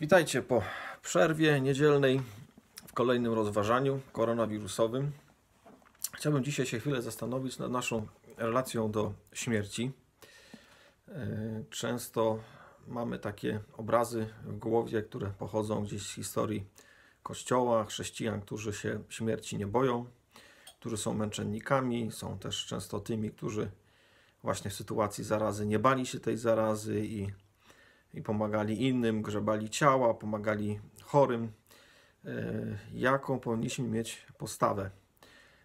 Witajcie po przerwie niedzielnej w kolejnym rozważaniu koronawirusowym. Chciałbym dzisiaj się chwilę zastanowić nad naszą relacją do śmierci. E, często mamy takie obrazy w głowie, które pochodzą gdzieś z historii Kościoła, chrześcijan, którzy się śmierci nie boją, którzy są męczennikami, są też często tymi, którzy właśnie w sytuacji zarazy nie bali się tej zarazy i i pomagali innym, grzebali ciała, pomagali chorym. E, jaką powinniśmy mieć postawę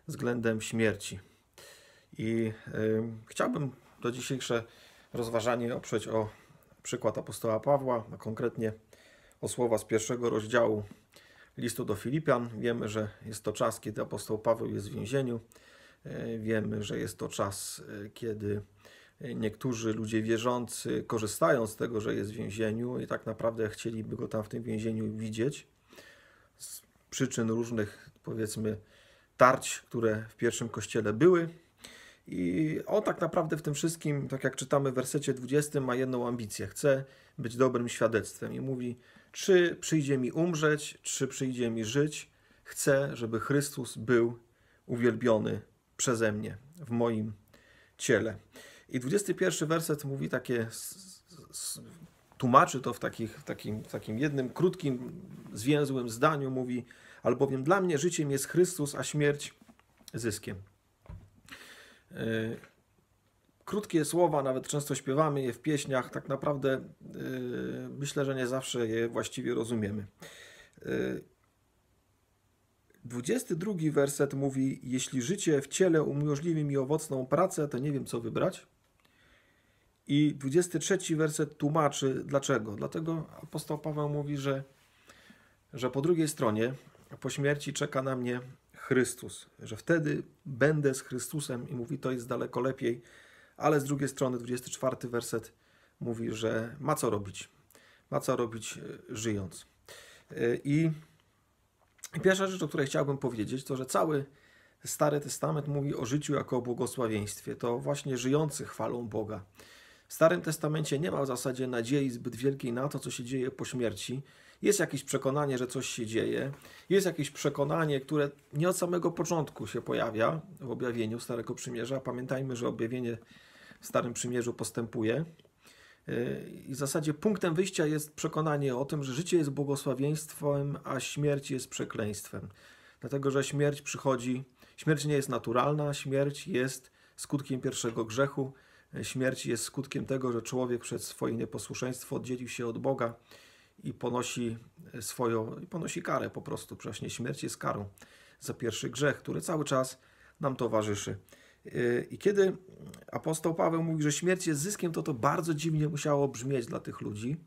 względem śmierci? I e, chciałbym to dzisiejsze rozważanie oprzeć o przykład apostoła Pawła, a konkretnie o słowa z pierwszego rozdziału listu do Filipian. Wiemy, że jest to czas, kiedy apostoł Paweł jest w więzieniu. E, wiemy, że jest to czas, kiedy Niektórzy ludzie wierzący korzystają z tego, że jest w więzieniu i tak naprawdę chcieliby go tam w tym więzieniu widzieć. Z przyczyn różnych, powiedzmy, tarć, które w pierwszym kościele były. I on tak naprawdę w tym wszystkim, tak jak czytamy w wersecie 20, ma jedną ambicję: chce być dobrym świadectwem. I mówi: Czy przyjdzie mi umrzeć, czy przyjdzie mi żyć, chcę, żeby Chrystus był uwielbiony przeze mnie, w moim ciele. I 21 werset mówi takie, tłumaczy to w, takich, w takim, takim jednym krótkim, zwięzłym zdaniu. Mówi, albowiem dla mnie życiem jest Chrystus, a śmierć zyskiem. E, krótkie słowa, nawet często śpiewamy je w pieśniach, tak naprawdę e, myślę, że nie zawsze je właściwie rozumiemy. 22 e, werset mówi: Jeśli życie w ciele umożliwi mi owocną pracę, to nie wiem, co wybrać. I 23 werset tłumaczy dlaczego. Dlatego apostoł Paweł mówi, że, że po drugiej stronie, po śmierci czeka na mnie Chrystus, że wtedy będę z Chrystusem i mówi, to jest daleko lepiej, ale z drugiej strony 24 werset mówi, że ma co robić, ma co robić e, żyjąc. E, I pierwsza rzecz, o której chciałbym powiedzieć, to że cały Stary Testament mówi o życiu jako o błogosławieństwie. To właśnie żyjący chwalą Boga. W Starym Testamencie nie ma w zasadzie nadziei zbyt wielkiej na to, co się dzieje po śmierci. Jest jakieś przekonanie, że coś się dzieje, jest jakieś przekonanie, które nie od samego początku się pojawia w objawieniu Starego Przymierza. Pamiętajmy, że objawienie w Starym Przymierzu postępuje. Y, I w zasadzie punktem wyjścia jest przekonanie o tym, że życie jest błogosławieństwem, a śmierć jest przekleństwem. Dlatego, że śmierć przychodzi, śmierć nie jest naturalna, śmierć jest skutkiem pierwszego grzechu, śmierć jest skutkiem tego, że człowiek przez swoje nieposłuszeństwo oddzielił się od Boga i ponosi e, swoją, i ponosi karę po prostu. Właśnie śmierć jest karą za pierwszy grzech, który cały czas nam towarzyszy. E, I kiedy apostoł Paweł mówi, że śmierć jest zyskiem, to to bardzo dziwnie musiało brzmieć dla tych ludzi.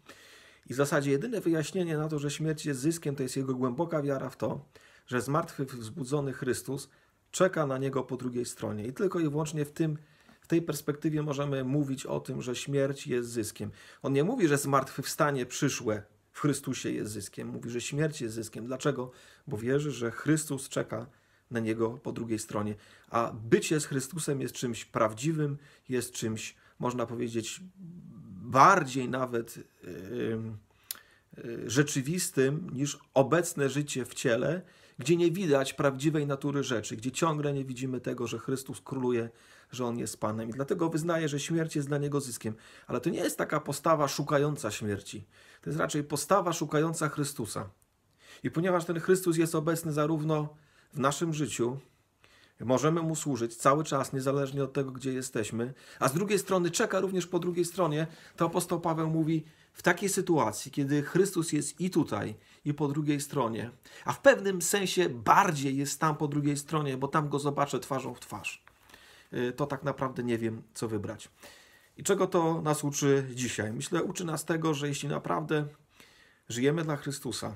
I w zasadzie jedyne wyjaśnienie na to, że śmierć jest zyskiem, to jest jego głęboka wiara w to, że zmartwychwzbudzony Chrystus czeka na niego po drugiej stronie. I tylko i wyłącznie w tym w tej perspektywie możemy mówić o tym, że śmierć jest zyskiem. On nie mówi, że zmartwychwstanie przyszłe w Chrystusie jest zyskiem. Mówi, że śmierć jest zyskiem. Dlaczego? Bo wierzy, że Chrystus czeka na niego po drugiej stronie. A bycie z Chrystusem jest czymś prawdziwym, jest czymś, można powiedzieć, bardziej nawet yy, yy, rzeczywistym niż obecne życie w ciele, gdzie nie widać prawdziwej natury rzeczy, gdzie ciągle nie widzimy tego, że Chrystus króluje że on jest Panem i dlatego wyznaje, że śmierć jest dla niego zyskiem. Ale to nie jest taka postawa szukająca śmierci. To jest raczej postawa szukająca Chrystusa. I ponieważ ten Chrystus jest obecny zarówno w naszym życiu, możemy mu służyć cały czas, niezależnie od tego, gdzie jesteśmy, a z drugiej strony czeka również po drugiej stronie, to apostoł Paweł mówi, w takiej sytuacji, kiedy Chrystus jest i tutaj, i po drugiej stronie, a w pewnym sensie bardziej jest tam po drugiej stronie, bo tam go zobaczę twarzą w twarz. Y, to tak naprawdę nie wiem, co wybrać. I czego to nas uczy dzisiaj? Myślę, uczy nas tego, że jeśli naprawdę żyjemy dla Chrystusa,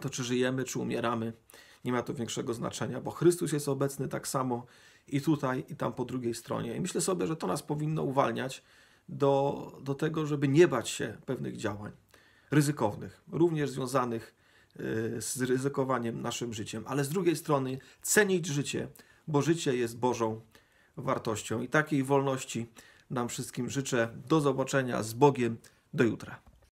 to czy żyjemy, czy umieramy, nie ma to większego znaczenia, bo Chrystus jest obecny tak samo i tutaj, i tam po drugiej stronie. I myślę sobie, że to nas powinno uwalniać do, do tego, żeby nie bać się pewnych działań ryzykownych, również związanych y, z ryzykowaniem naszym życiem, ale z drugiej strony cenić życie, bo życie jest Bożą wartością. I takiej wolności nam wszystkim życzę. Do zobaczenia z Bogiem. Do jutra.